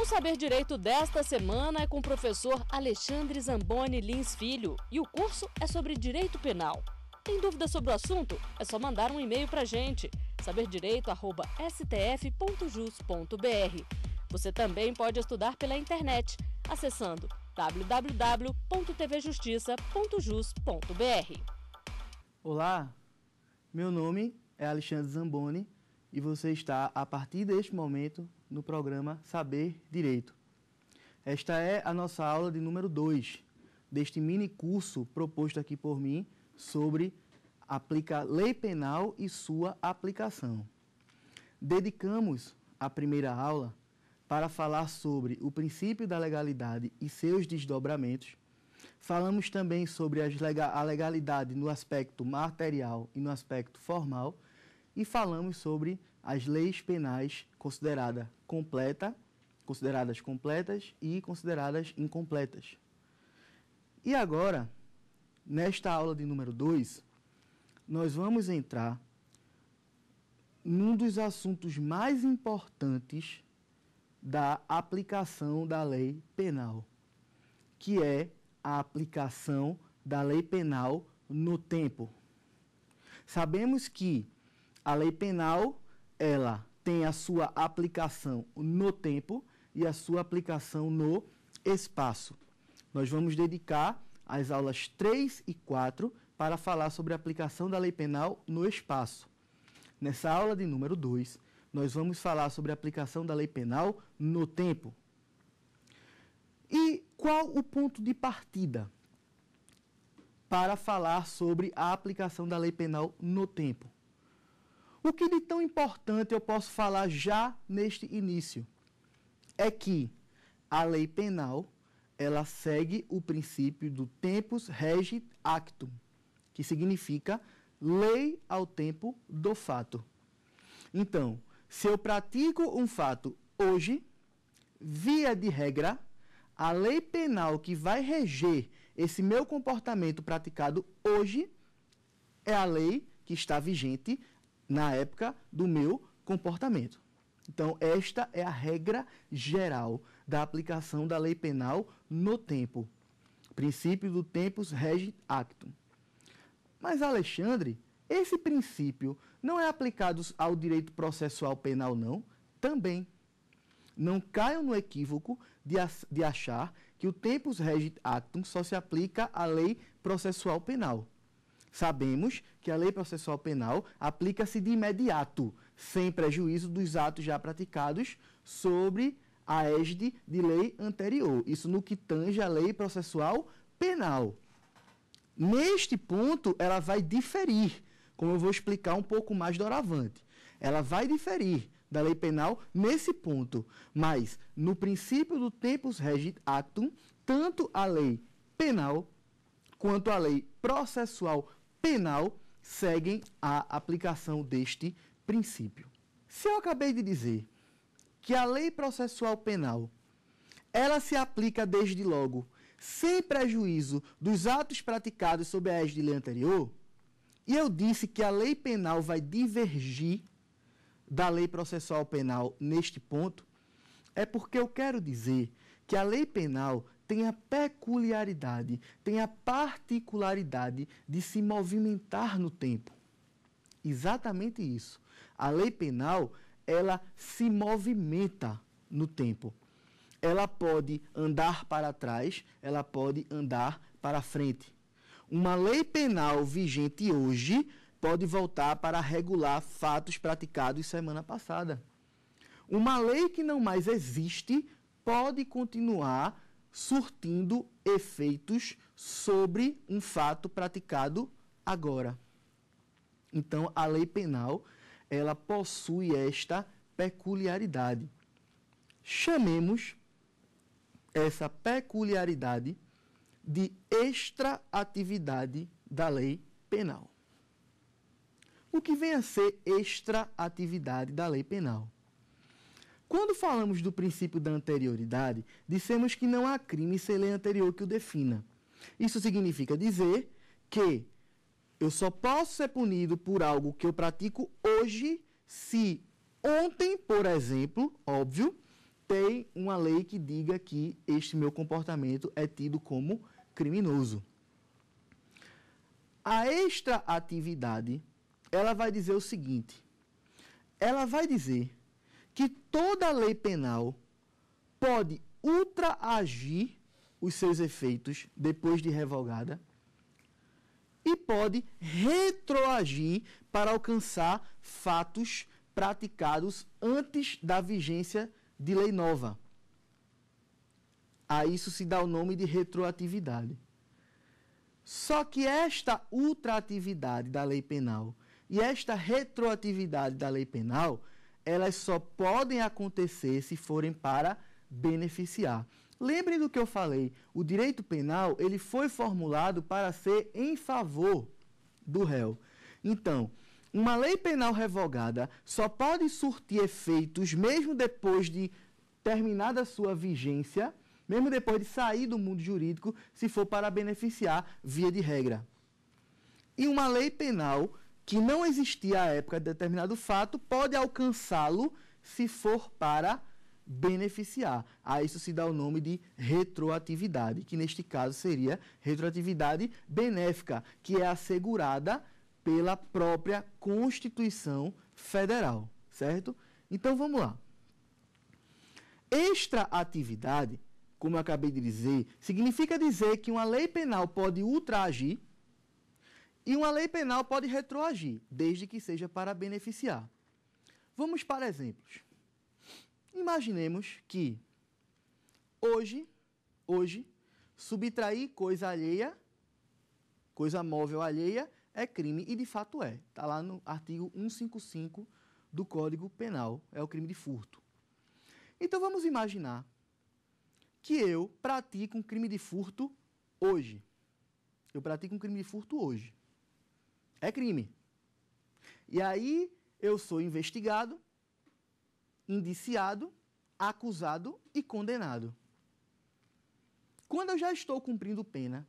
O Saber Direito desta semana é com o professor Alexandre Zamboni Lins Filho e o curso é sobre direito penal. Tem dúvidas sobre o assunto? É só mandar um e-mail para a gente, saberdireito@stf.jus.br. Você também pode estudar pela internet, acessando www.tvjustiça.jus.br. Olá, meu nome é Alexandre Zamboni e você está a partir deste momento no programa Saber Direito. Esta é a nossa aula de número 2 deste mini curso proposto aqui por mim sobre aplica lei penal e sua aplicação. Dedicamos a primeira aula para falar sobre o princípio da legalidade e seus desdobramentos. Falamos também sobre a legalidade no aspecto material e no aspecto formal e falamos sobre as leis penais considerada completa, consideradas completas e consideradas incompletas. E agora, nesta aula de número 2, nós vamos entrar num dos assuntos mais importantes da aplicação da lei penal, que é a aplicação da lei penal no tempo. Sabemos que a lei penal ela tem a sua aplicação no tempo e a sua aplicação no espaço. Nós vamos dedicar as aulas 3 e 4 para falar sobre a aplicação da lei penal no espaço. Nessa aula de número 2, nós vamos falar sobre a aplicação da lei penal no tempo. E qual o ponto de partida para falar sobre a aplicação da lei penal no tempo? O que de tão importante eu posso falar já neste início é que a lei penal ela segue o princípio do tempus regit actum, que significa lei ao tempo do fato. Então, se eu pratico um fato hoje, via de regra, a lei penal que vai reger esse meu comportamento praticado hoje é a lei que está vigente na época do meu comportamento. Então, esta é a regra geral da aplicação da lei penal no tempo. Princípio do tempus regit actum. Mas, Alexandre, esse princípio não é aplicado ao direito processual penal, não? Também. Não caiam no equívoco de, achar que o tempus regit actum só se aplica à lei processual penal. Sabemos que a lei processual penal aplica-se de imediato, sem prejuízo dos atos já praticados sobre a égide de lei anterior. Isso no que tange a lei processual penal. Neste ponto, ela vai diferir, como eu vou explicar um pouco mais doravante. Ela vai diferir da lei penal nesse ponto, mas no princípio do tempus regit actum, tanto a lei penal quanto a lei processual penal seguem a aplicação deste princípio. Se eu acabei de dizer que a lei processual penal ela se aplica desde logo, sem prejuízo dos atos praticados sob a égide de lei anterior, e eu disse que a lei penal vai divergir da lei processual penal neste ponto, é porque eu quero dizer que a lei penal tem a peculiaridade, tem a particularidade de se movimentar no tempo. Exatamente isso. A lei penal, ela se movimenta no tempo. Ela pode andar para trás, ela pode andar para frente. Uma lei penal vigente hoje pode voltar para regular fatos praticados semana passada. Uma lei que não mais existe pode continuar surtindo efeitos sobre um fato praticado agora. Então, a lei penal, ela possui esta peculiaridade. Chamemos essa peculiaridade de extraatividade da lei penal. O que vem a ser extraatividade da lei penal? Quando falamos do princípio da anterioridade, dissemos que não há crime sem lei anterior que o defina. Isso significa dizer que eu só posso ser punido por algo que eu pratico hoje se ontem, por exemplo, óbvio, tem uma lei que diga que este meu comportamento é tido como criminoso. A extraatividade ela vai dizer o seguinte: ela vai dizer que toda lei penal pode ultraagir os seus efeitos depois de revogada e pode retroagir para alcançar fatos praticados antes da vigência de lei nova. A isso se dá o nome de retroatividade. Só que esta ultraatividade da lei penal e esta retroatividade da lei penal elas só podem acontecer se forem para beneficiar. Lembrem do que eu falei, o direito penal ele foi formulado para ser em favor do réu. Então, uma lei penal revogada só pode surtir efeitos mesmo depois de terminada sua vigência, mesmo depois de sair do mundo jurídico, se for para beneficiar via de regra. E uma lei penal que não existia à época de determinado fato pode alcançá-lo se for para beneficiar. A isso se dá o nome de retroatividade, que neste caso seria retroatividade benéfica, que é assegurada pela própria Constituição Federal, certo? Então vamos lá. Extraatividade, como eu acabei de dizer, significa dizer que uma lei penal pode ultraagir e uma lei penal pode retroagir, desde que seja para beneficiar. Vamos para exemplos. Imaginemos que hoje, hoje, subtrair coisa alheia, coisa móvel alheia, é crime e de fato é. Está lá no artigo 155 do Código Penal, é o crime de furto. Então vamos imaginar que eu pratico um crime de furto hoje. Eu pratico um crime de furto hoje. É crime. E aí eu sou investigado, indiciado, acusado e condenado. Quando eu já estou cumprindo pena,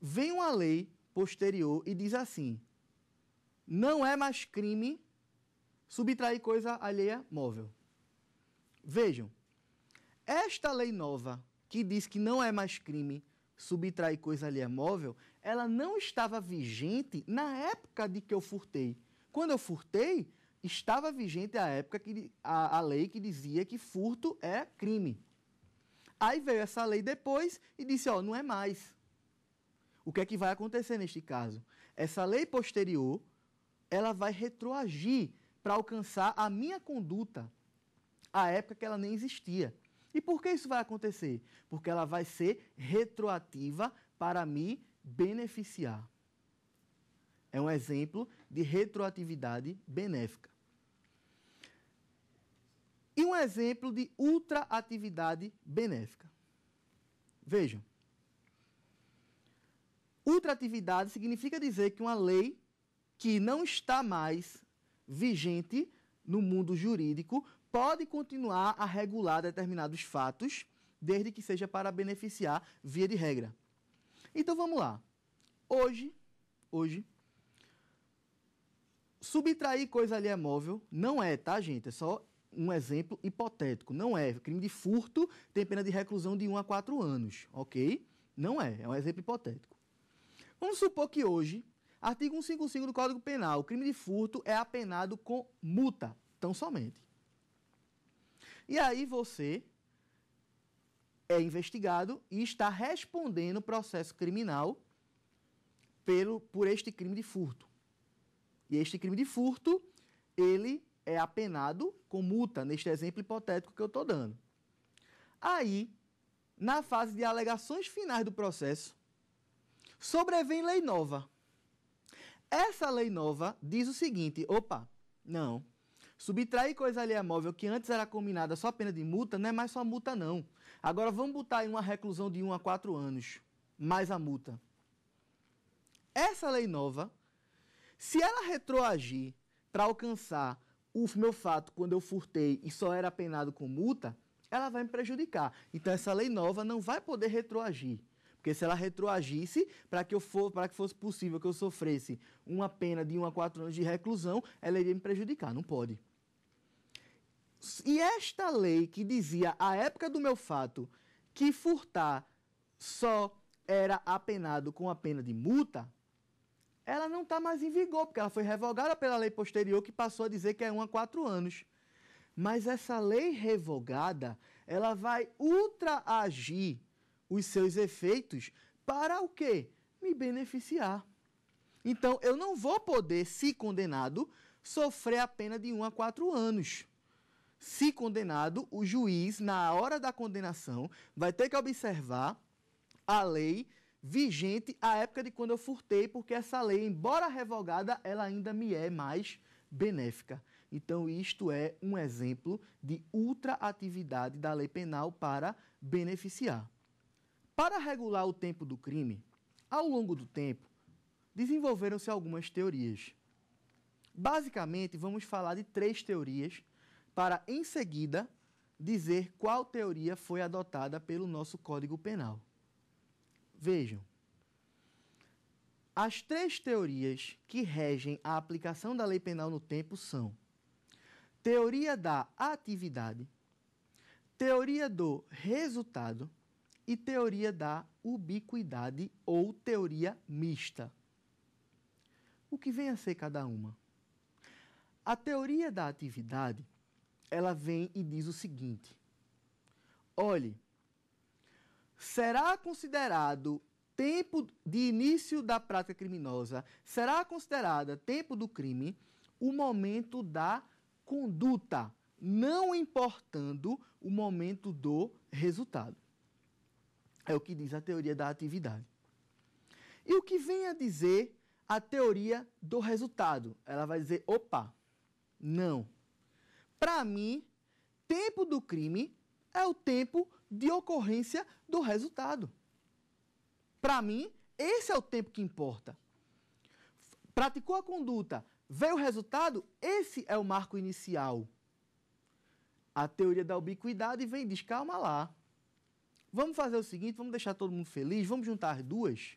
vem uma lei posterior e diz assim: não é mais crime subtrair coisa alheia móvel. Vejam, esta lei nova que diz que não é mais crime subtrair coisa alheia móvel, ela não estava vigente na época de que eu furtei. Quando eu furtei, estava vigente a época que a, a lei que dizia que furto é crime. Aí veio essa lei depois e disse, ó, não é mais. O que é que vai acontecer neste caso? Essa lei posterior, ela vai retroagir para alcançar a minha conduta, a época que ela nem existia. E por que isso vai acontecer? Porque ela vai ser retroativa para me beneficiar. É um exemplo de retroatividade benéfica. E um exemplo de ultraatividade benéfica. Vejam. Ultraatividade significa dizer que uma lei que não está mais vigente no mundo jurídico pode continuar a regular determinados fatos, desde que seja para beneficiar via de regra. Então vamos lá. Hoje, hoje, subtrair coisa ali é móvel, não é, tá, gente? É só um exemplo hipotético. Não é. Crime de furto tem pena de reclusão de 1 a 4 anos, ok? Não é, é um exemplo hipotético. Vamos supor que hoje, artigo 155 do Código Penal, o crime de furto é apenado com multa, tão somente. E aí você é investigado e está respondendo processo criminal pelo, por este crime de furto. E este crime de furto, ele é apenado com multa, neste exemplo hipotético que eu estou dando. Aí, na fase de alegações finais do processo, sobrevém lei nova. Essa lei nova diz o seguinte: opa, não. Subtrair coisa alheia móvel que antes era combinada só pena de multa, não é mais só multa, não. Agora vamos botar aí uma reclusão de 1 a 4 anos, mais a multa essa lei nova, se ela retroagir para alcançar o meu fato quando eu furtei e só era penado com multa, ela vai me prejudicar. Então essa lei nova não vai poder retroagir. Porque se ela retroagisse para que eu for, para que fosse possível que eu sofresse uma pena de 1 a 4 anos de reclusão, ela iria me prejudicar, não pode. E esta lei que dizia à época do meu fato que furtar só era apenado com a pena de multa, ela não está mais em vigor, porque ela foi revogada pela lei posterior que passou a dizer que é 1 a 4 anos. Mas essa lei revogada, ela vai ultraagir os seus efeitos para o quê? Me beneficiar. Então, eu não vou poder, se condenado, sofrer a pena de 1 a 4 anos. Se condenado, o juiz, na hora da condenação, vai ter que observar a lei vigente à época de quando eu furtei, porque essa lei, embora revogada, ela ainda me é mais benéfica. Então, isto é um exemplo de ultraatividade da lei penal para beneficiar. Para regular o tempo do crime, ao longo do tempo, desenvolveram-se algumas teorias. Basicamente, vamos falar de três teorias para, em seguida, dizer qual teoria foi adotada pelo nosso Código Penal. Vejam, as três teorias que regem a aplicação da lei penal no tempo são teoria da atividade, teoria do resultado e teoria da ubiquidade ou teoria mista. O que vem a ser cada uma? A teoria da atividade, ela vem e diz o seguinte: olhe, será considerado tempo de início da prática criminosa, será considerada tempo do crime o momento da conduta, não importando o momento do resultado. É o que diz a teoria da atividade. E o que vem a dizer a teoria do resultado? Ela vai dizer: opa, não. Para mim, tempo do crime é o tempo de ocorrência do resultado. Para mim, esse é o tempo que importa. Praticou a conduta, veio o resultado, esse é o marco inicial. A teoria da ubiquidade vem e diz: calma lá. Vamos fazer o seguinte, vamos deixar todo mundo feliz, vamos juntar as duas.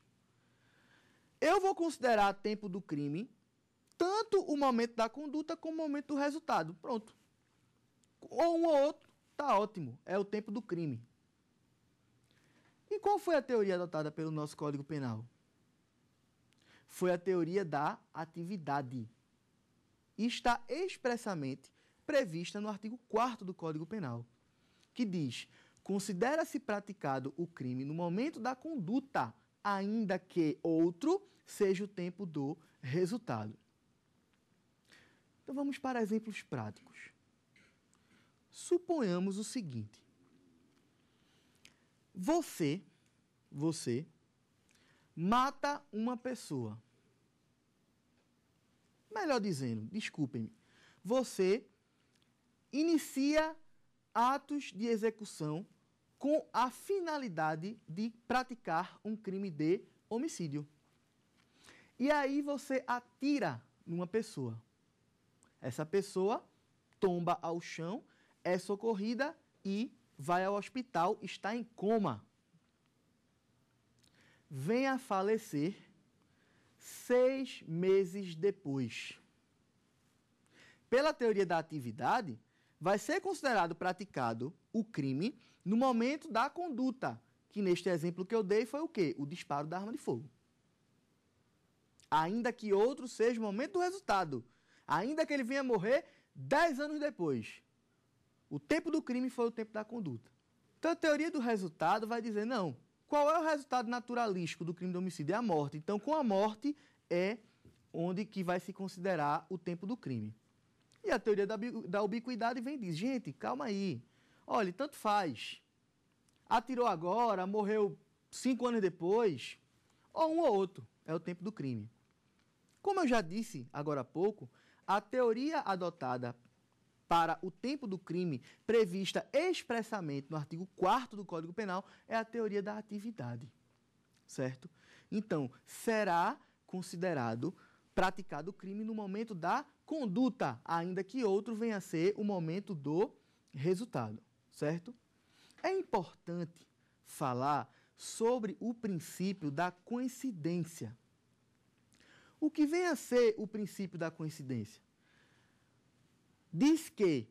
Eu vou considerar tempo do crime tanto o momento da conduta como o momento do resultado. Pronto. Ou um ou outro Tá ótimo, é o tempo do crime. E qual foi a teoria adotada pelo nosso Código Penal? Foi a teoria da atividade. está expressamente prevista no artigo 4 do Código Penal, que diz: considera-se praticado o crime no momento da conduta, ainda que outro seja o tempo do resultado. Então vamos para exemplos práticos. Suponhamos o seguinte: você, você mata uma pessoa. Melhor dizendo, desculpem-me. Você inicia atos de execução com a finalidade de praticar um crime de homicídio. E aí você atira numa pessoa. Essa pessoa tomba ao chão é socorrida e vai ao hospital, está em coma. Vem a falecer seis meses depois. Pela teoria da atividade, vai ser considerado praticado o crime no momento da conduta, que neste exemplo que eu dei foi o quê? O disparo da arma de fogo. Ainda que outro seja o momento do resultado, ainda que ele venha morrer dez anos depois, o tempo do crime foi o tempo da conduta. Então a teoria do resultado vai dizer, não, qual é o resultado naturalístico do crime de homicídio? É a morte. Então com a morte é onde que vai se considerar o tempo do crime. E a teoria da, da ubiquidade vem diz, gente, calma aí. Olha, tanto faz. Atirou agora, morreu cinco anos depois, ou um ou outro, é o tempo do crime. Como eu já disse agora há pouco, a teoria adotada para o tempo do crime prevista expressamente no artigo 4 do Código Penal é a teoria da atividade. Certo? Então, será considerado praticado o crime no momento da conduta, ainda que outro venha a ser o momento do resultado, certo? É importante falar sobre o princípio da coincidência. O que vem a ser o princípio da coincidência? diz que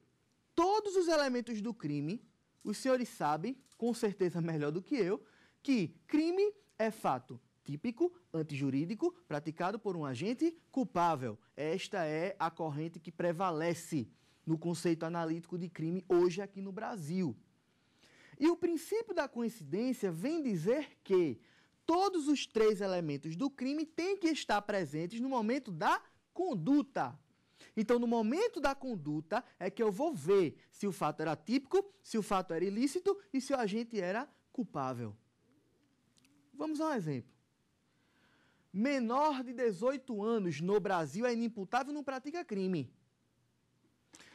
todos os elementos do crime, os senhores sabem, com certeza melhor do que eu, que crime é fato típico, antijurídico, praticado por um agente culpável. Esta é a corrente que prevalece no conceito analítico de crime hoje aqui no Brasil. E o princípio da coincidência vem dizer que todos os três elementos do crime têm que estar presentes no momento da conduta. Então, no momento da conduta, é que eu vou ver se o fato era típico, se o fato era ilícito e se o agente era culpável. Vamos a um exemplo. Menor de 18 anos no Brasil é inimputável e não pratica crime.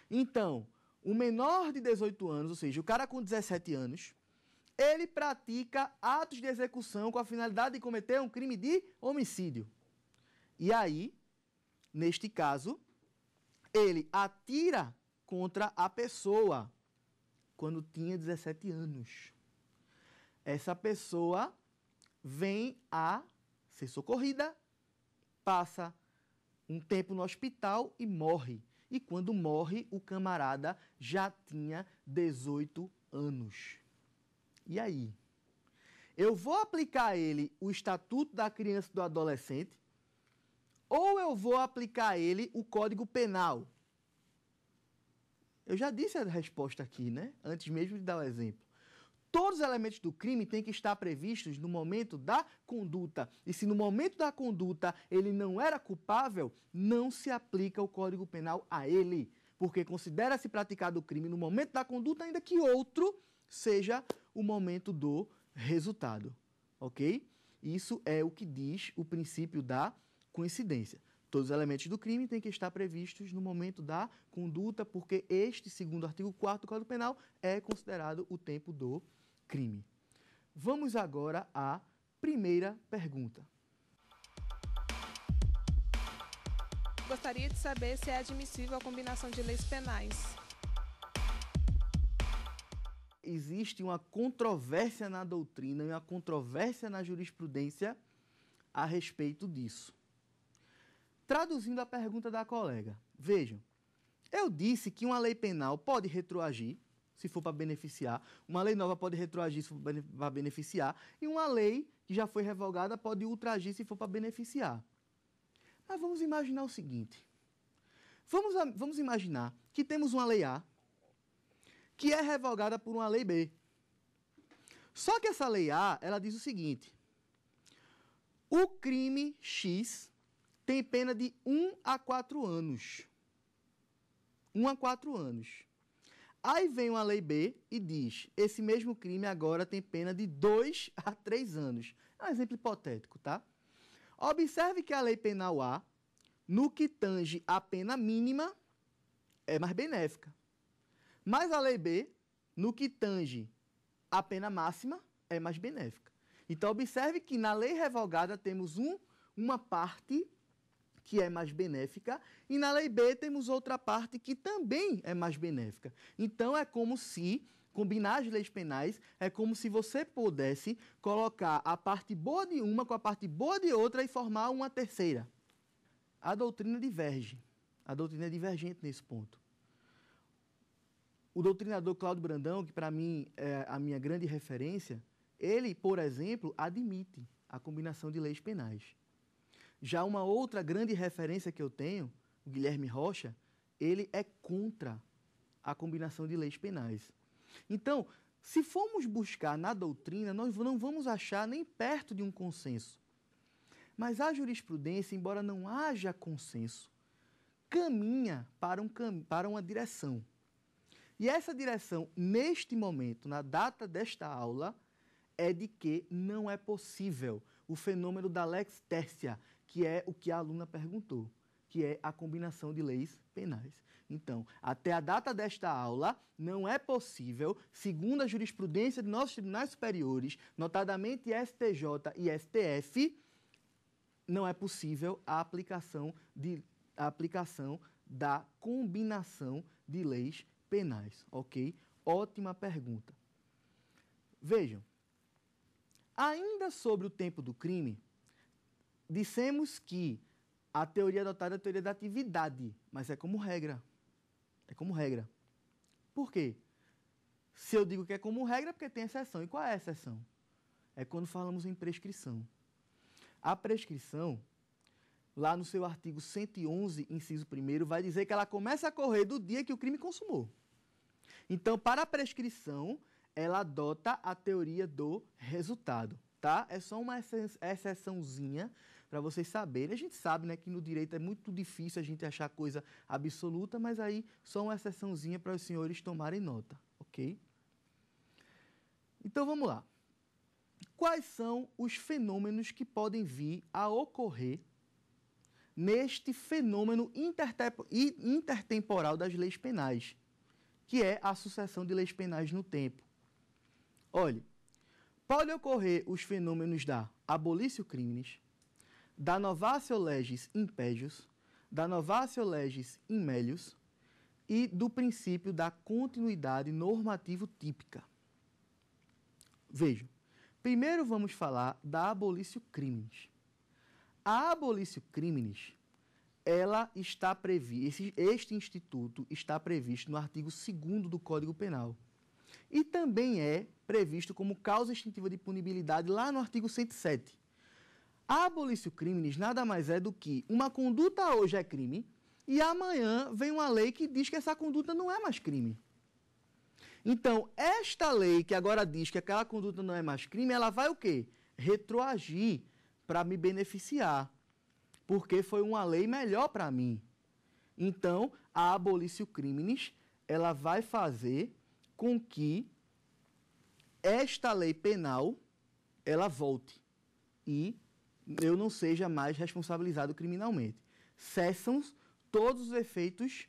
Então, o menor de 18 anos, ou seja, o cara com 17 anos, ele pratica atos de execução com a finalidade de cometer um crime de homicídio. E aí, neste caso, ele atira contra a pessoa quando tinha 17 anos. Essa pessoa vem a ser socorrida, passa um tempo no hospital e morre. E quando morre, o camarada já tinha 18 anos. E aí? Eu vou aplicar a ele o Estatuto da Criança e do Adolescente, ou eu vou aplicar a ele o Código Penal. Eu já disse a resposta aqui, né? Antes mesmo de dar o exemplo. Todos os elementos do crime têm que estar previstos no momento da conduta. E se no momento da conduta ele não era culpável, não se aplica o Código Penal a ele, porque considera-se praticado o crime no momento da conduta, ainda que outro seja o momento do resultado. Ok? Isso é o que diz o princípio da coincidência. Todos os elementos do crime têm que estar previstos no momento da conduta, porque este, segundo o artigo 4 do Código Penal, é considerado o tempo do crime. Vamos agora à primeira pergunta. Gostaria de saber se é admissível a combinação de leis penais. Existe uma controvérsia na doutrina e uma controvérsia na jurisprudência a respeito disso. Traduzindo a pergunta da colega, vejam, eu disse que uma lei penal pode retroagir se for para beneficiar, uma lei nova pode retroagir se for para beneficiar, e uma lei que já foi revogada pode ultragir se for para beneficiar. Mas vamos imaginar o seguinte: vamos, vamos imaginar que temos uma lei A que é revogada por uma lei B. Só que essa lei A ela diz o seguinte: o crime X tem pena de 1 a 4 anos. 1 a 4 anos. Aí vem uma lei B e diz: esse mesmo crime agora tem pena de 2 a 3 anos. É um exemplo hipotético, tá? Observe que a lei penal A, no que tange a pena mínima, é mais benéfica. Mas a lei B, no que tange a pena máxima, é mais benéfica. Então, observe que na lei revogada temos um, uma parte que é mais benéfica, e na lei B temos outra parte que também é mais benéfica. Então é como se combinar as leis penais é como se você pudesse colocar a parte boa de uma com a parte boa de outra e formar uma terceira. A doutrina diverge. A doutrina é divergente nesse ponto. O doutrinador Cláudio Brandão, que para mim é a minha grande referência, ele, por exemplo, admite a combinação de leis penais. Já uma outra grande referência que eu tenho, o Guilherme Rocha, ele é contra a combinação de leis penais. Então, se formos buscar na doutrina, nós não vamos achar nem perto de um consenso. Mas a jurisprudência, embora não haja consenso, caminha para, um, para uma direção. E essa direção, neste momento, na data desta aula, é de que não é possível o fenômeno da lex tercia, que é o que a aluna perguntou, que é a combinação de leis penais. Então, até a data desta aula, não é possível, segundo a jurisprudência de nossos tribunais superiores, notadamente STJ e STF, não é possível a aplicação, de, a aplicação da combinação de leis penais, ok? Ótima pergunta. Vejam, ainda sobre o tempo do crime, Dissemos que a teoria adotada é a teoria da atividade, mas é como regra. É como regra. Por quê? Se eu digo que é como regra, é porque tem exceção. E qual é a exceção? É quando falamos em prescrição. A prescrição, lá no seu artigo 111, inciso 1, vai dizer que ela começa a correr do dia que o crime consumou. Então, para a prescrição, ela adota a teoria do resultado, tá? É só uma exceçãozinha para vocês saberem. A gente sabe né, que no direito é muito difícil a gente achar coisa absoluta, mas aí só uma exceçãozinha para os senhores tomarem nota, ok? Então vamos lá. Quais são os fenômenos que podem vir a ocorrer neste fenômeno intertemporal das leis penais, que é a sucessão de leis penais no tempo? Olhe, pode ocorrer os fenômenos da abolição crimes, da novácio legis impégios, da novácio legis immélios e do princípio da continuidade normativo típica. Vejam, primeiro vamos falar da abolício criminis. A abolício criminis, ela está prevista, este instituto está previsto no artigo 2 do Código Penal. E também é previsto como causa extintiva de punibilidade lá no artigo 107. Abolício crimes nada mais é do que uma conduta hoje é crime e amanhã vem uma lei que diz que essa conduta não é mais crime. Então, esta lei que agora diz que aquela conduta não é mais crime, ela vai o quê? Retroagir para me beneficiar, porque foi uma lei melhor para mim. Então, a abolício crimes, ela vai fazer com que esta lei penal ela volte e eu não seja mais responsabilizado criminalmente. Cessam todos os efeitos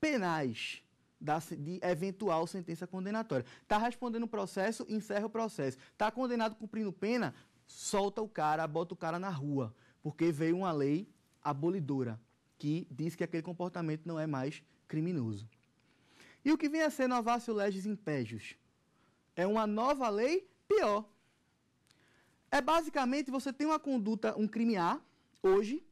penais da, de eventual sentença condenatória. Está respondendo o processo, encerra o processo. Está condenado cumprindo pena, solta o cara, bota o cara na rua, porque veio uma lei abolidora que diz que aquele comportamento não é mais criminoso. E o que vem a ser Novácio Legis Impégios? É uma nova lei pior, é basicamente você tem uma conduta, um crime A, hoje,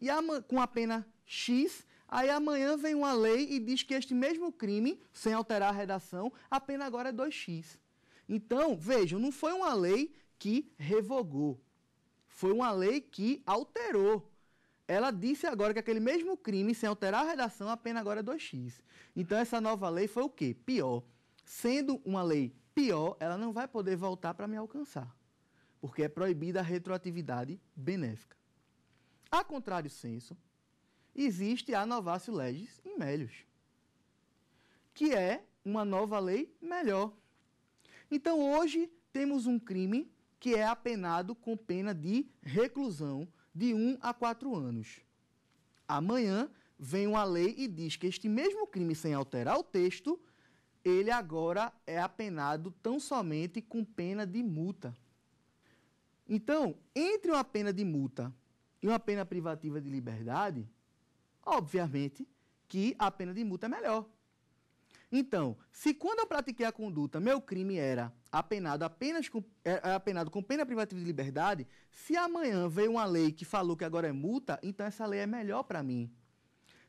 e a, com a pena X, aí amanhã vem uma lei e diz que este mesmo crime, sem alterar a redação, a pena agora é 2X. Então, vejam, não foi uma lei que revogou, foi uma lei que alterou. Ela disse agora que aquele mesmo crime, sem alterar a redação, a pena agora é 2x. Então, essa nova lei foi o quê? Pior. Sendo uma lei pior, ela não vai poder voltar para me alcançar porque é proibida a retroatividade benéfica. A contrário senso, existe a novácio legis em melius, que é uma nova lei melhor. Então, hoje, temos um crime que é apenado com pena de reclusão de 1 a 4 anos. Amanhã, vem uma lei e diz que este mesmo crime, sem alterar o texto, ele agora é apenado tão somente com pena de multa. Então, entre uma pena de multa e uma pena privativa de liberdade, obviamente que a pena de multa é melhor. Então, se quando eu pratiquei a conduta, meu crime era apenado apenas com, é, é apenado com pena privativa de liberdade, se amanhã veio uma lei que falou que agora é multa, então essa lei é melhor para mim.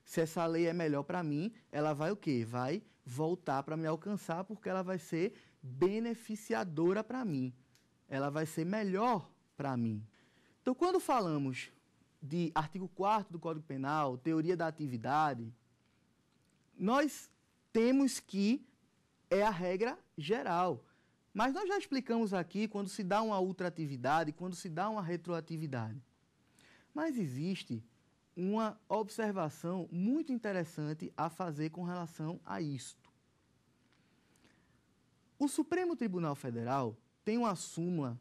Se essa lei é melhor para mim, ela vai o quê? Vai voltar para me alcançar porque ela vai ser beneficiadora para mim ela vai ser melhor para mim. Então, quando falamos de artigo 4 do Código Penal, teoria da atividade, nós temos que é a regra geral. Mas nós já explicamos aqui quando se dá uma ultratividade, quando se dá uma retroatividade. Mas existe uma observação muito interessante a fazer com relação a isto. O Supremo Tribunal Federal tem uma súmula,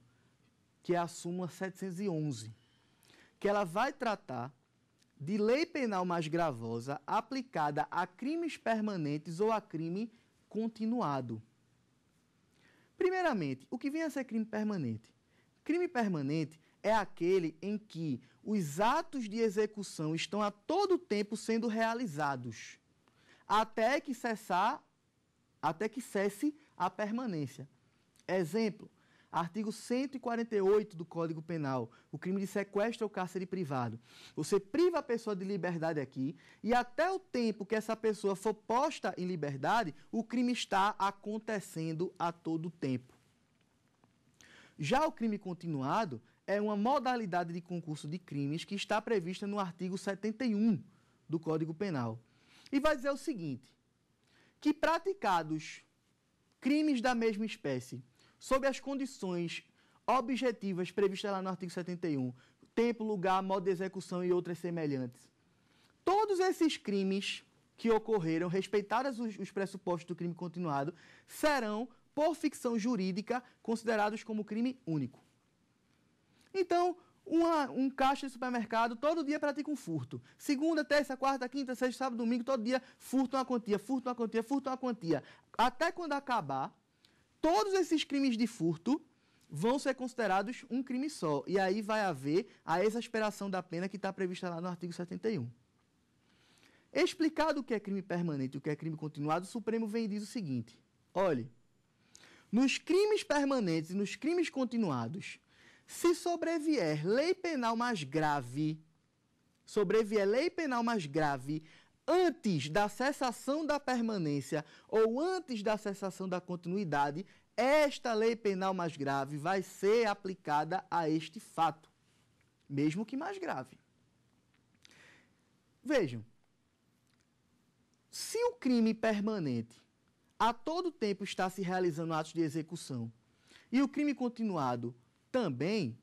que é a súmula 711, que ela vai tratar de lei penal mais gravosa aplicada a crimes permanentes ou a crime continuado. Primeiramente, o que vem a ser crime permanente? Crime permanente é aquele em que os atos de execução estão a todo tempo sendo realizados, até que cessar, até que cesse a permanência. Exemplo, Artigo 148 do Código Penal, o crime de sequestro ou cárcere privado. Você priva a pessoa de liberdade aqui e até o tempo que essa pessoa for posta em liberdade, o crime está acontecendo a todo tempo. Já o crime continuado é uma modalidade de concurso de crimes que está prevista no artigo 71 do Código Penal. E vai dizer o seguinte: que praticados crimes da mesma espécie sob as condições objetivas previstas lá no artigo 71, tempo, lugar, modo de execução e outras semelhantes. Todos esses crimes que ocorreram, respeitados os, os pressupostos do crime continuado, serão, por ficção jurídica, considerados como crime único. Então, uma, um caixa de supermercado todo dia pratica um furto. Segunda, terça, quarta, quinta, sexta, sábado, domingo, todo dia furta uma quantia, furta uma quantia, furta uma quantia. Até quando acabar, todos esses crimes de furto vão ser considerados um crime só. E aí vai haver a exasperação da pena que está prevista lá no artigo 71. Explicado o que é crime permanente e o que é crime continuado, o Supremo vem e diz o seguinte: olhe, nos crimes permanentes e nos crimes continuados, se sobrevier lei penal mais grave, sobrevier lei penal mais grave antes da cessação da permanência ou antes da cessação da continuidade, esta lei penal mais grave vai ser aplicada a este fato, mesmo que mais grave. Vejam, se o crime permanente a todo tempo está se realizando atos de execução e o crime continuado também,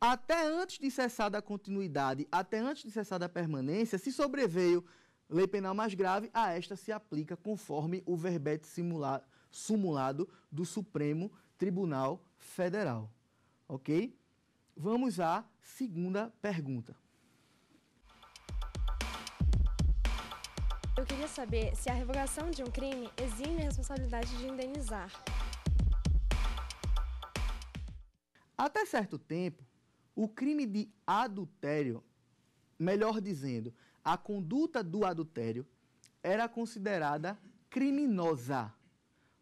até antes de cessar da continuidade, até antes de cessar da permanência, se sobreveio Lei penal mais grave, a esta se aplica conforme o verbete simulado, do Supremo Tribunal Federal. Ok? Vamos à segunda pergunta. Eu queria saber se a revogação de um crime exime a responsabilidade de indenizar. Até certo tempo, o crime de adultério, melhor dizendo, a conduta do adultério era considerada criminosa.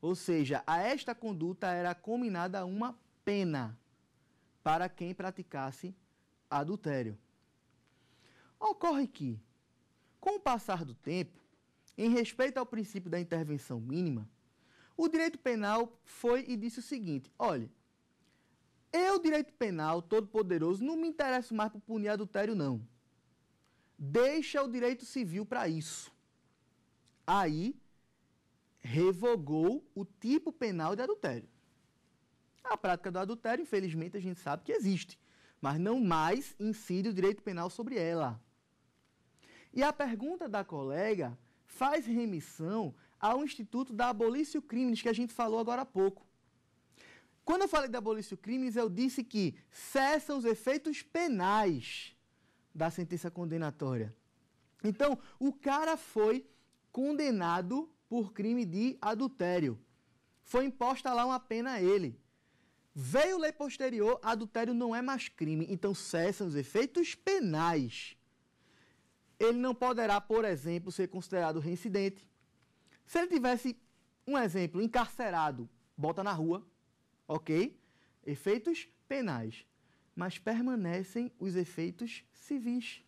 Ou seja, a esta conduta era combinada uma pena para quem praticasse adultério. Ocorre que, com o passar do tempo, em respeito ao princípio da intervenção mínima, o direito penal foi e disse o seguinte: olha, eu, direito penal, todo-poderoso, não me interesso mais por punir adultério, não. Deixa o direito civil para isso. Aí revogou o tipo penal de adultério. A prática do adultério, infelizmente, a gente sabe que existe, mas não mais incide o direito penal sobre ela. E a pergunta da colega faz remissão ao Instituto da abolição Crimes, que a gente falou agora há pouco. Quando eu falei da abolição Crimes, eu disse que cessam os efeitos penais da sentença condenatória. Então, o cara foi condenado por crime de adultério. Foi imposta lá uma pena a ele. Veio lei posterior, adultério não é mais crime, então cessam os efeitos penais. Ele não poderá, por exemplo, ser considerado reincidente. Se ele tivesse, um exemplo, encarcerado, bota na rua, ok? Efeitos penais mas permanecem os efeitos civis.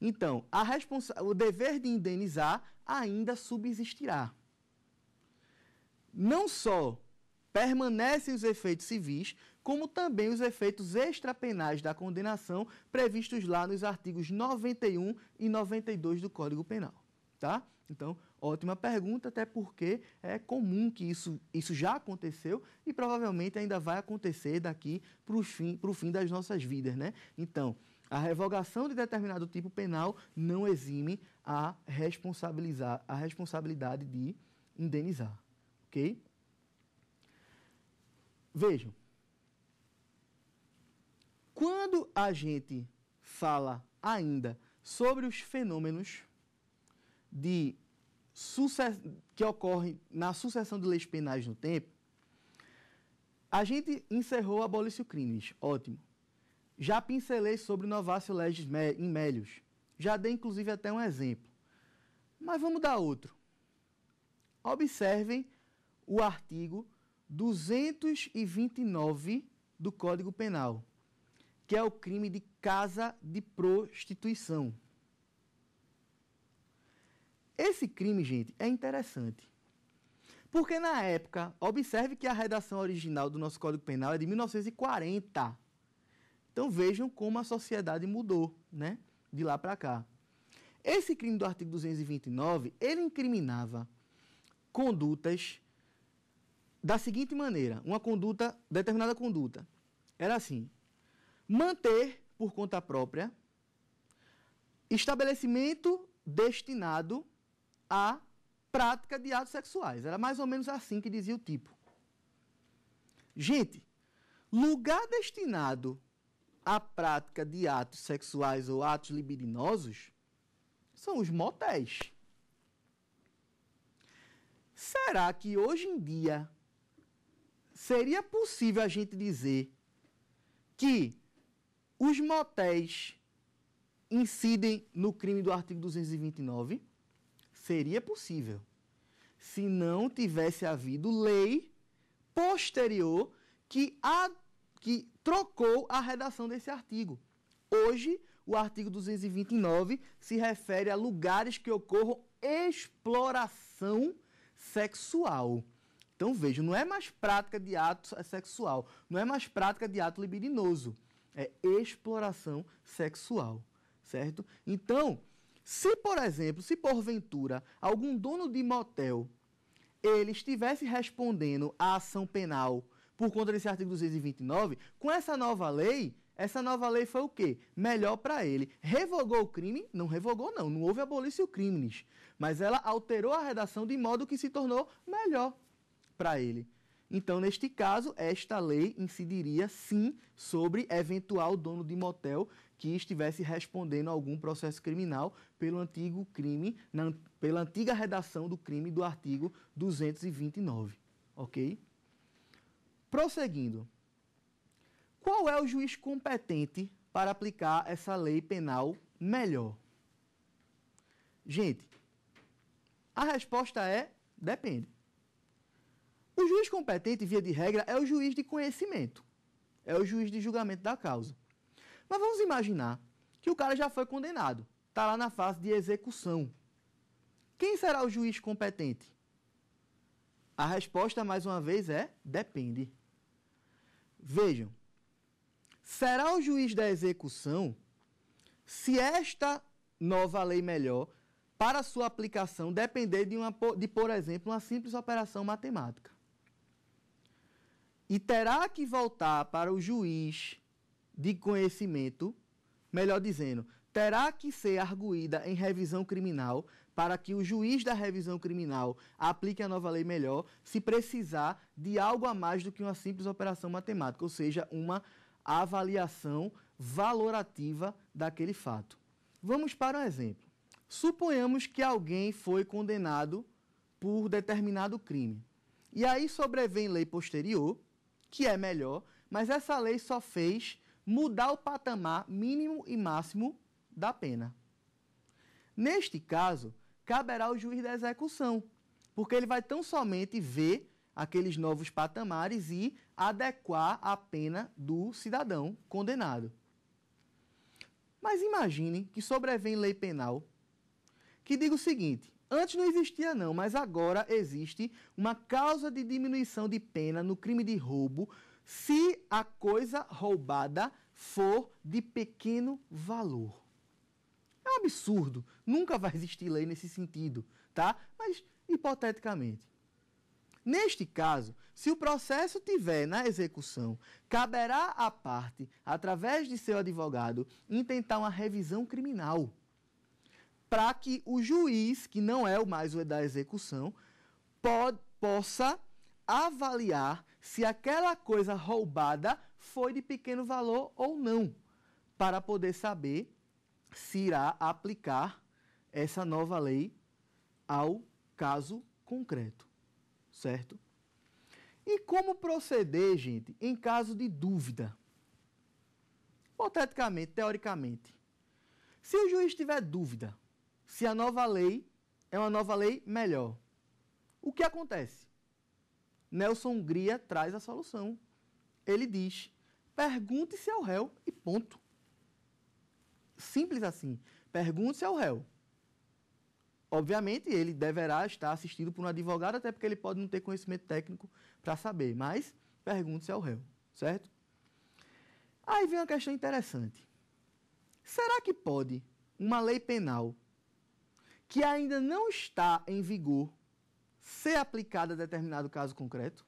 Então, o dever de indenizar ainda subsistirá. Não só permanecem os efeitos civis, como também os efeitos extrapenais da condenação previstos lá nos artigos 91 e 92 do Código Penal tá? Então, ótima pergunta, até porque é comum que isso, isso já aconteceu e provavelmente ainda vai acontecer daqui para o fim, fim das nossas vidas, né? Então, a revogação de determinado tipo penal não exime a, responsabilizar, a responsabilidade de indenizar, ok? Vejam, quando a gente fala ainda sobre os fenômenos de que ocorre na sucessão de leis penais no tempo, a gente encerrou a de crimes, ótimo. Já pincelei sobre novácio legis mélios, Já dei, inclusive, até um exemplo. Mas vamos dar outro. Observem o artigo 229 do Código Penal, que é o crime de casa de prostituição. Esse crime, gente, é interessante. Porque na época, observe que a redação original do nosso Código Penal é de 1940. Então vejam como a sociedade mudou, né? De lá para cá. Esse crime do artigo 229, ele incriminava condutas da seguinte maneira, uma conduta, determinada conduta. Era assim: manter por conta própria estabelecimento destinado à prática de atos sexuais. Era mais ou menos assim que dizia o tipo. Gente, lugar destinado à prática de atos sexuais ou atos libidinosos são os motéis. Será que hoje em dia seria possível a gente dizer que os motéis incidem no crime do artigo 229? seria possível se não tivesse havido lei posterior que, a, que trocou a redação desse artigo. Hoje, o artigo 229 se refere a lugares que ocorram exploração sexual. Então veja, não é mais prática de ato é sexual, não é mais prática de ato libidinoso, é exploração sexual, certo? Então, se, por exemplo, se porventura algum dono de motel ele estivesse respondendo à ação penal por conta desse artigo 229, com essa nova lei, essa nova lei foi o quê? Melhor para ele. Revogou o crime? Não revogou, não. Não houve abolição de crimes. Mas ela alterou a redação de modo que se tornou melhor para ele. Então, neste caso, esta lei incidiria sim sobre eventual dono de motel que estivesse respondendo a algum processo criminal pelo antigo crime, na, pela antiga redação do crime do artigo 229, ok? Prosseguindo, qual é o juiz competente para aplicar essa lei penal melhor? Gente, a resposta é depende. O juiz competente, via de regra, é o juiz de conhecimento, é o juiz de julgamento da causa. Mas vamos imaginar que o cara já foi condenado, está lá na fase de execução. Quem será o juiz competente? A resposta, mais uma vez, é depende. Vejam, será o juiz da execução se esta nova lei melhor para sua aplicação depender de, uma, de, por exemplo, uma simples operação matemática. E terá que voltar para o juiz de conhecimento, melhor dizendo, terá que ser arguída em revisão criminal para que o juiz da revisão criminal aplique a nova lei melhor, se precisar de algo a mais do que uma simples operação matemática, ou seja, uma avaliação valorativa daquele fato. Vamos para um exemplo. Suponhamos que alguém foi condenado por determinado crime. E aí sobrevém lei posterior, que é melhor, mas essa lei só fez mudar o patamar mínimo e máximo da pena. Neste caso, caberá ao juiz da execução, porque ele vai tão somente ver aqueles novos patamares e adequar a pena do cidadão condenado. Mas imagine que sobrevém lei penal que diga o seguinte: antes não existia, não, mas agora existe uma causa de diminuição de pena no crime de roubo se a coisa roubada for de pequeno valor. É um absurdo, nunca vai existir lei nesse sentido, tá? Mas hipoteticamente. Neste caso, se o processo tiver na execução, caberá à parte, através de seu advogado, intentar uma revisão criminal para que o juiz, que não é o mais o da execução, pode, possa avaliar se aquela coisa roubada foi de pequeno valor ou não, para poder saber se irá aplicar essa nova lei ao caso concreto, certo? E como proceder, gente, em caso de dúvida? Hipoteticamente, teoricamente, se o juiz tiver dúvida se a nova lei é uma nova lei melhor, o que acontece? Nelson Gria traz a solução. Ele diz: pergunte-se ao réu e ponto. Simples assim. Pergunte-se ao réu. Obviamente, ele deverá estar assistido por um advogado, até porque ele pode não ter conhecimento técnico para saber, mas pergunte-se ao réu, certo? Aí vem uma questão interessante. Será que pode uma lei penal que ainda não está em vigor ser aplicada a determinado caso concreto.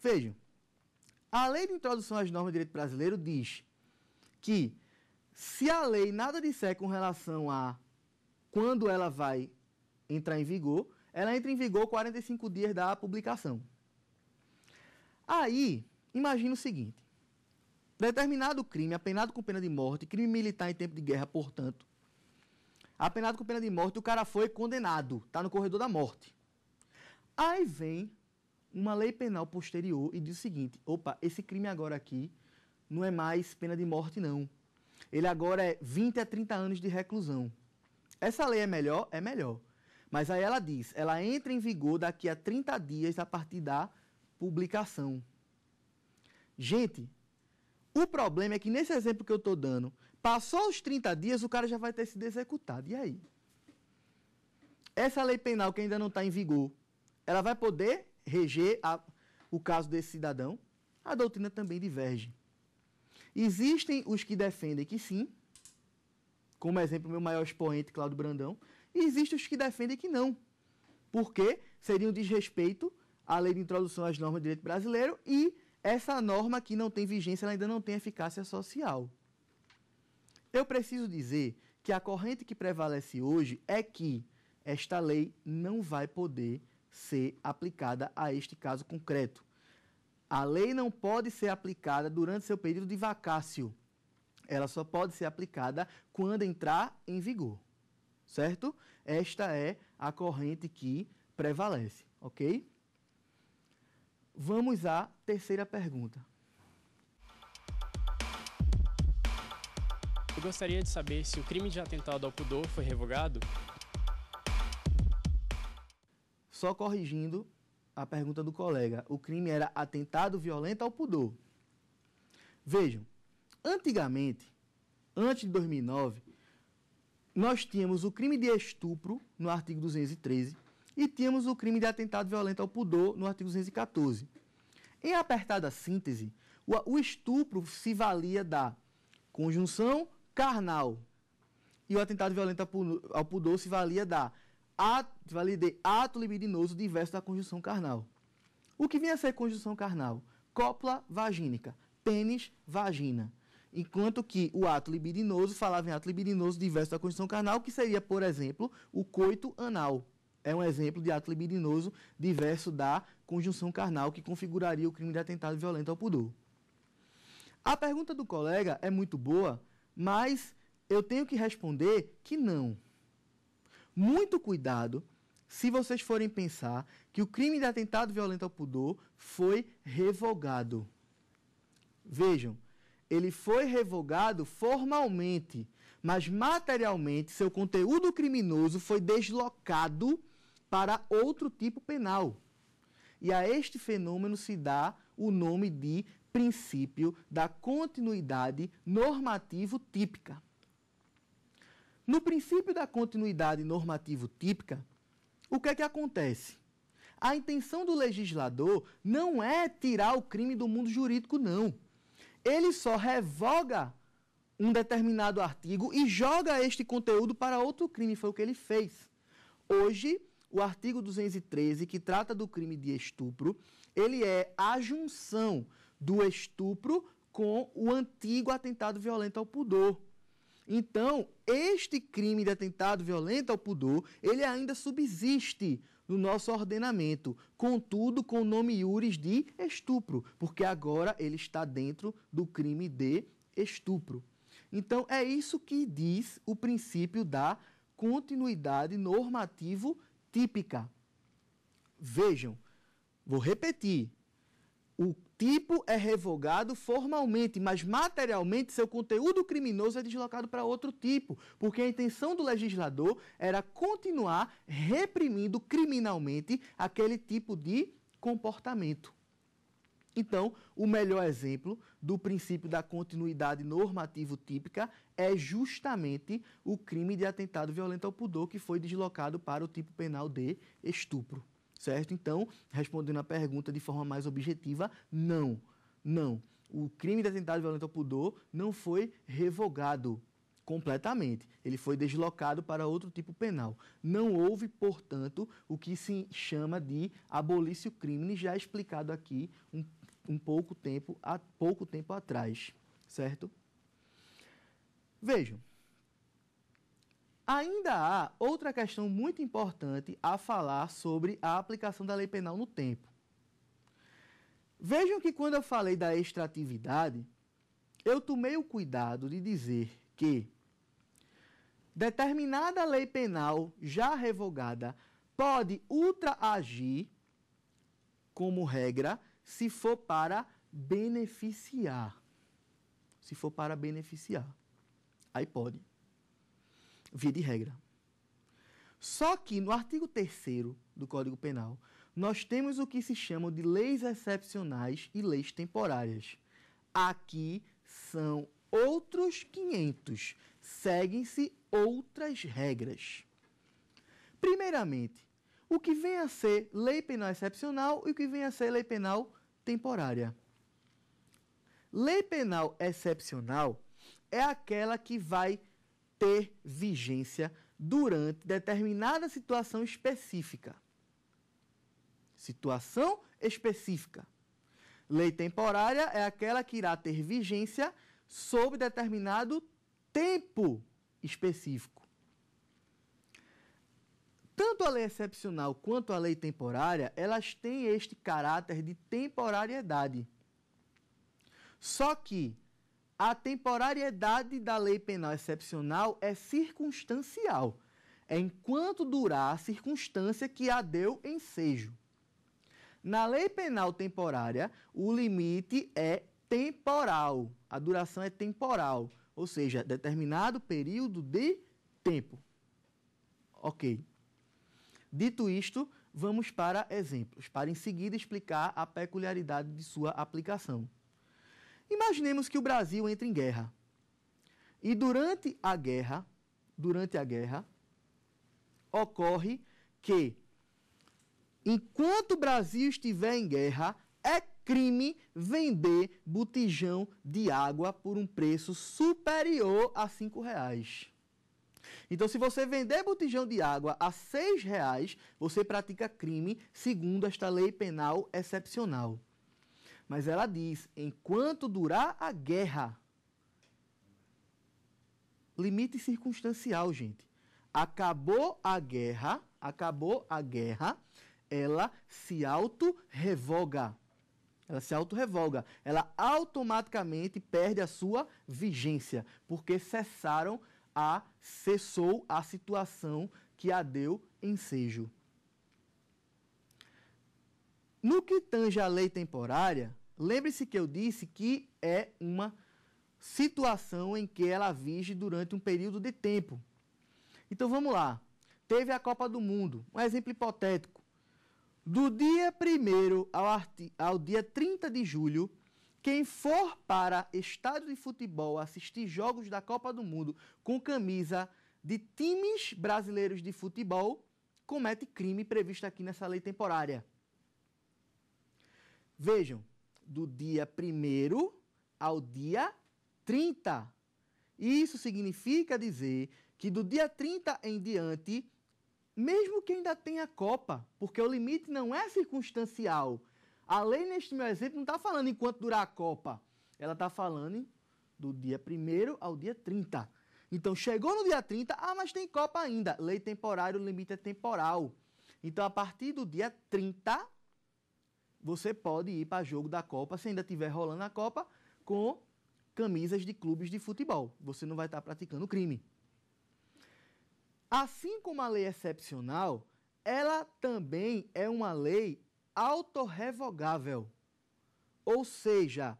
Vejam, a lei de introdução às normas de direito brasileiro diz que se a lei nada disser com relação a quando ela vai entrar em vigor, ela entra em vigor 45 dias da publicação. Aí, imagina o seguinte: determinado crime apenado com pena de morte, crime militar em tempo de guerra, portanto, apenado com pena de morte, o cara foi condenado, está no corredor da morte. Aí vem uma lei penal posterior e diz o seguinte: opa, esse crime agora aqui não é mais pena de morte, não. Ele agora é 20 a 30 anos de reclusão. Essa lei é melhor? É melhor. Mas aí ela diz: ela entra em vigor daqui a 30 dias a partir da publicação. Gente, o problema é que nesse exemplo que eu estou dando, Passou os 30 dias, o cara já vai ter sido executado. E aí? Essa lei penal que ainda não está em vigor, ela vai poder reger a, o caso desse cidadão? A doutrina também diverge. Existem os que defendem que sim, como exemplo, meu maior expoente, Cláudio Brandão, e existem os que defendem que não, porque seria um desrespeito à lei de introdução às normas do direito brasileiro e essa norma que não tem vigência, ela ainda não tem eficácia social. Eu preciso dizer que a corrente que prevalece hoje é que esta lei não vai poder ser aplicada a este caso concreto. A lei não pode ser aplicada durante seu período de vacácio. Ela só pode ser aplicada quando entrar em vigor. Certo? Esta é a corrente que prevalece, ok? Vamos à terceira pergunta. Eu gostaria de saber se o crime de atentado ao pudor foi revogado. Só corrigindo a pergunta do colega, o crime era atentado violento ao pudor. Vejam, antigamente, antes de 2009, nós tínhamos o crime de estupro no artigo 213 e tínhamos o crime de atentado violento ao pudor no artigo 214. Em apertada síntese, o estupro se valia da conjunção carnal. E o atentado violento ao pudor se valia da ato, valia de ato libidinoso diverso da conjunção carnal. O que vinha a ser conjunção carnal? Cópula vagínica, pênis, vagina. Enquanto que o ato libidinoso falava em ato libidinoso diverso da conjunção carnal, que seria, por exemplo, o coito anal. É um exemplo de ato libidinoso diverso da conjunção carnal, que configuraria o crime de atentado violento ao pudor. A pergunta do colega é muito boa, mas eu tenho que responder que não. Muito cuidado se vocês forem pensar que o crime de atentado violento ao pudor foi revogado. Vejam, ele foi revogado formalmente, mas materialmente seu conteúdo criminoso foi deslocado para outro tipo penal. E a este fenômeno se dá o nome de princípio da continuidade normativo típica. No princípio da continuidade normativo típica, o que é que acontece? A intenção do legislador não é tirar o crime do mundo jurídico, não. Ele só revoga um determinado artigo e joga este conteúdo para outro crime. Foi o que ele fez. Hoje, o artigo 213, que trata do crime de estupro, ele é a junção do estupro com o antigo atentado violento ao pudor. Então, este crime de atentado violento ao pudor, ele ainda subsiste no nosso ordenamento, contudo com nome iuris de estupro, porque agora ele está dentro do crime de estupro. Então, é isso que diz o princípio da continuidade normativo típica. Vejam, Vou repetir. O tipo é revogado formalmente, mas materialmente seu conteúdo criminoso é deslocado para outro tipo, porque a intenção do legislador era continuar reprimindo criminalmente aquele tipo de comportamento. Então, o melhor exemplo do princípio da continuidade normativo típica é justamente o crime de atentado violento ao pudor que foi deslocado para o tipo penal de estupro certo? Então, respondendo a pergunta de forma mais objetiva, não, não. O crime de atentado violento ao pudor não foi revogado completamente. Ele foi deslocado para outro tipo penal. Não houve, portanto, o que se chama de abolício crime, já explicado aqui um, um pouco tempo, há pouco tempo atrás, certo? Vejam, Ainda há outra questão muito importante a falar sobre a aplicação da lei penal no tempo. Vejam que quando eu falei da extratividade, eu tomei o cuidado de dizer que determinada lei penal já revogada pode ultraagir como regra se for para beneficiar. Se for para beneficiar. Aí pode via de regra. Só que no artigo 3 do Código Penal, nós temos o que se chama de leis excepcionais e leis temporárias. Aqui são outros 500. Seguem-se outras regras. Primeiramente, o que vem a ser lei penal excepcional e o que vem a ser lei penal temporária. Lei penal excepcional é aquela que vai ter vigência durante determinada situação específica. Situação específica. Lei temporária é aquela que irá ter vigência sob determinado tempo específico. Tanto a lei excepcional quanto a lei temporária, elas têm este caráter de temporariedade. Só que a temporariedade da lei penal excepcional é circunstancial, é enquanto durar a circunstância que a deu ensejo. Na lei penal temporária, o limite é temporal, a duração é temporal, ou seja, determinado período de tempo. Ok. Dito isto, vamos para exemplos, para em seguida explicar a peculiaridade de sua aplicação. Imaginemos que o Brasil entre em guerra. E durante a guerra, durante a guerra, ocorre que enquanto o Brasil estiver em guerra, é crime vender botijão de água por um preço superior a cinco reais. Então, se você vender botijão de água a seis reais, você pratica crime segundo esta lei penal excepcional. Mas ela diz: enquanto durar a guerra. Limite circunstancial, gente. Acabou a guerra, acabou a guerra, ela se auto-revoga. Ela se auto-revoga. Ela automaticamente perde a sua vigência, porque cessaram a, cessou a situação que a deu ensejo. No que tange a lei temporária, Lembre-se que eu disse que é uma situação em que ela vige durante um período de tempo. Então vamos lá. Teve a Copa do Mundo, um exemplo hipotético. Do dia 1 ao, ao dia 30 de julho, quem for para estádio de futebol assistir jogos da Copa do Mundo com camisa de times brasileiros de futebol comete crime previsto aqui nessa lei temporária. Vejam, do dia 1 ao dia 30. Isso significa dizer que do dia 30 em diante, mesmo que ainda tenha Copa, porque o limite não é circunstancial. A lei, neste meu exemplo, não está falando enquanto durar a Copa. Ela está falando do dia 1 ao dia 30. Então, chegou no dia 30, ah, mas tem Copa ainda. Lei temporária, o limite é temporal. Então, a partir do dia 30, você pode ir para jogo da Copa, se ainda estiver rolando a Copa, com camisas de clubes de futebol. Você não vai estar tá praticando crime. Assim como a lei excepcional, ela também é uma lei autorrevogável. Ou seja,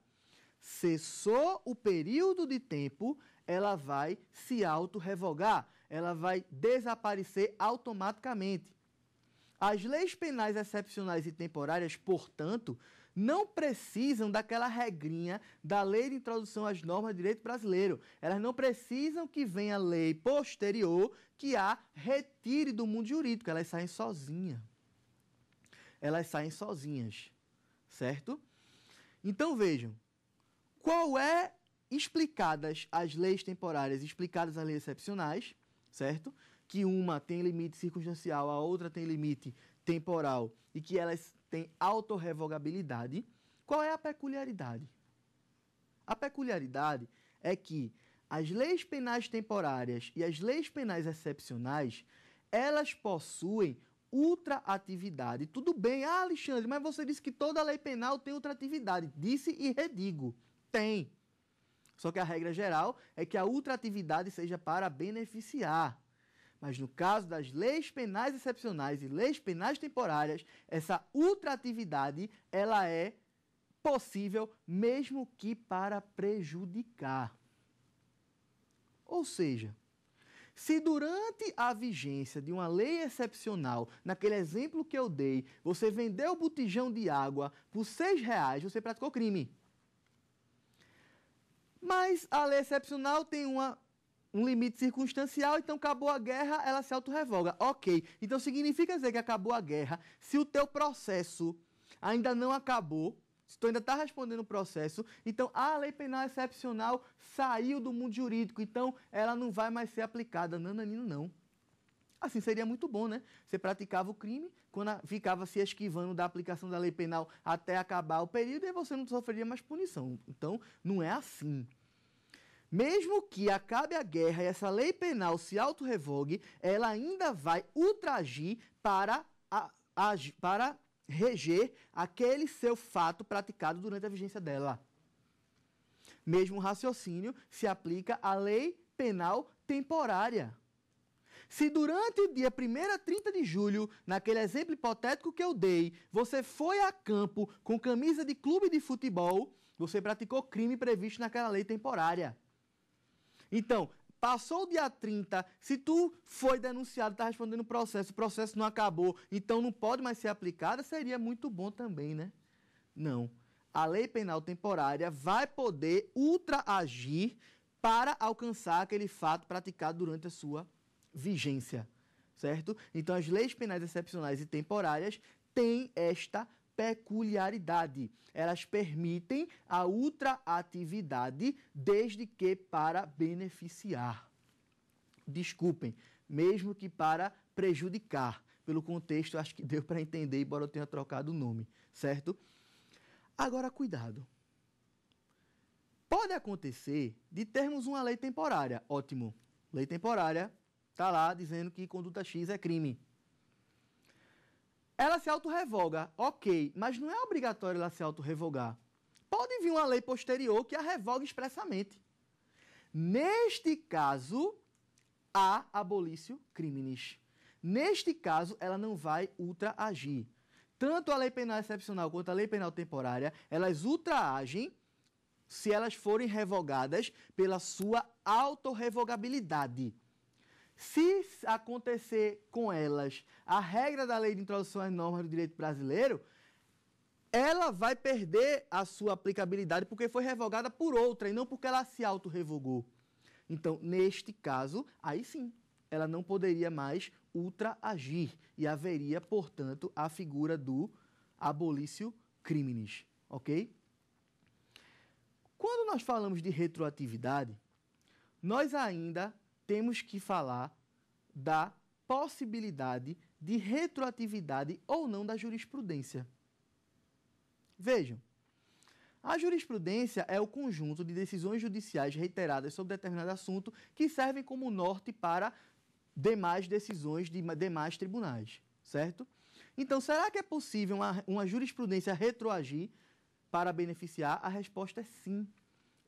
cessou o período de tempo, ela vai se autorrevogar, ela vai desaparecer automaticamente. As leis penais excepcionais e temporárias, portanto, não precisam daquela regrinha da lei de introdução às normas de direito brasileiro. Elas não precisam que venha lei posterior que a retire do mundo jurídico. Elas saem sozinhas. Elas saem sozinhas, certo? Então vejam, qual é explicadas as leis temporárias, explicadas as leis excepcionais, certo? que uma tem limite circunstancial, a outra tem limite temporal e que elas têm autorrevogabilidade, qual é a peculiaridade? A peculiaridade é que as leis penais temporárias e as leis penais excepcionais, elas possuem ultraatividade. Tudo bem, ah, Alexandre, mas você disse que toda lei penal tem ultraatividade. Disse e redigo. Tem. Só que a regra geral é que a ultraatividade seja para beneficiar. Mas no caso das leis penais excepcionais e leis penais temporárias, essa ultratividade ela é possível mesmo que para prejudicar. Ou seja, se durante a vigência de uma lei excepcional, naquele exemplo que eu dei, você vendeu o botijão de água por seis reais, você praticou crime. Mas a lei excepcional tem uma um limite circunstancial, então acabou a guerra, ela se autorrevoga. Ok. Então significa dizer que acabou a guerra. Se o teu processo ainda não acabou, se tu ainda está respondendo o processo, então a lei penal excepcional saiu do mundo jurídico, então ela não vai mais ser aplicada. Nananino, não. Assim seria muito bom, né? Você praticava o crime, quando ficava se esquivando da aplicação da lei penal até acabar o período, e você não sofreria mais punição. Então, não é assim. Mesmo que acabe a guerra e essa lei penal se autorrevogue, ela ainda vai ultragir para, a, a, para reger aquele seu fato praticado durante a vigência dela. Mesmo raciocínio se aplica à lei penal temporária. Se durante o dia 1 a 30 de julho, naquele exemplo hipotético que eu dei, você foi a campo com camisa de clube de futebol, você praticou crime previsto naquela lei temporária. Então, passou o dia 30, se tu foi denunciado, está respondendo o processo, o processo não acabou, então não pode mais ser aplicada, seria muito bom também, né? Não. A lei penal temporária vai poder ultraagir para alcançar aquele fato praticado durante a sua vigência, certo? Então, as leis penais excepcionais e temporárias têm esta peculiaridade. Elas permitem a ultraatividade desde que para beneficiar. Desculpem, mesmo que para prejudicar. Pelo contexto, acho que deu para entender, embora eu tenha trocado o nome, certo? Agora, cuidado. Pode acontecer de termos uma lei temporária. Ótimo. Lei temporária está lá dizendo que conduta X é crime. Ela se autorrevoga, ok, mas não é obrigatório ela se autorrevogar. Pode vir uma lei posterior que a revogue expressamente. Neste caso, há abolício criminis. Neste caso, ela não vai ultraagir. Tanto a lei penal excepcional quanto a lei penal temporária, elas ultraagem se elas forem revogadas pela sua autorrevogabilidade. Se acontecer com elas a regra da lei de introdução às normas do direito brasileiro, ela vai perder a sua aplicabilidade porque foi revogada por outra e não porque ela se autorrevogou. Então, neste caso, aí sim, ela não poderia mais ultraagir e haveria, portanto, a figura do abolício criminis, ok? Quando nós falamos de retroatividade, nós ainda temos que falar da possibilidade de retroatividade ou não da jurisprudência. Vejam, a jurisprudência é o conjunto de decisões judiciais reiteradas sobre determinado assunto que servem como norte para demais decisões de demais tribunais, certo? Então, será que é possível uma, uma jurisprudência retroagir para beneficiar? A resposta é sim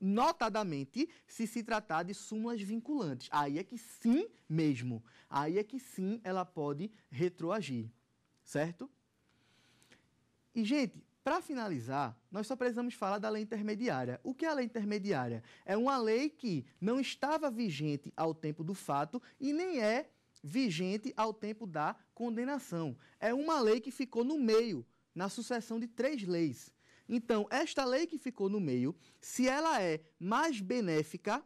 notadamente se se tratar de súmulas vinculantes. Aí é que sim mesmo, aí é que sim ela pode retroagir, certo? E, gente, para finalizar, nós só precisamos falar da lei intermediária. O que é a lei intermediária? É uma lei que não estava vigente ao tempo do fato e nem é vigente ao tempo da condenação. É uma lei que ficou no meio, na sucessão de três leis. Então, esta lei que ficou no meio, se ela é mais benéfica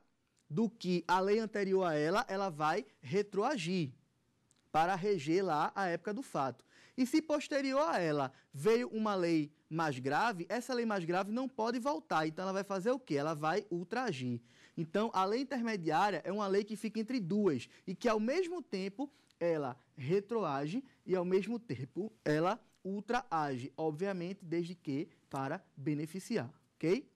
do que a lei anterior a ela, ela vai retroagir para reger lá a época do fato. E se posterior a ela veio uma lei mais grave, essa lei mais grave não pode voltar. Então ela vai fazer o quê? Ela vai ultragir. Então a lei intermediária é uma lei que fica entre duas e que ao mesmo tempo ela retroage e ao mesmo tempo ela ultraage, obviamente desde que para beneficiar, ok?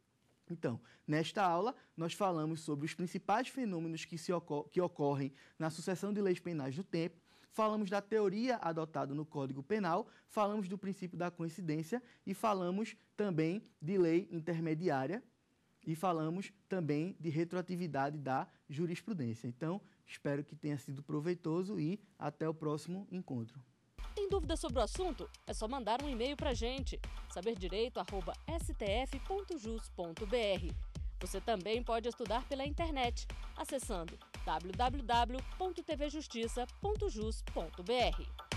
Então, nesta aula, nós falamos sobre os principais fenômenos que, se ocor que ocorrem na sucessão de leis penais do tempo, falamos da teoria adotada no Código Penal, falamos do princípio da coincidência e falamos também de lei intermediária e falamos também de retroatividade da jurisprudência. Então, espero que tenha sido proveitoso e até o próximo encontro. Dúvida dúvidas sobre o assunto? É só mandar um e-mail para a gente, saberdireito@stf.jus.br. Você também pode estudar pela internet, acessando www.tvjustiça.jus.br.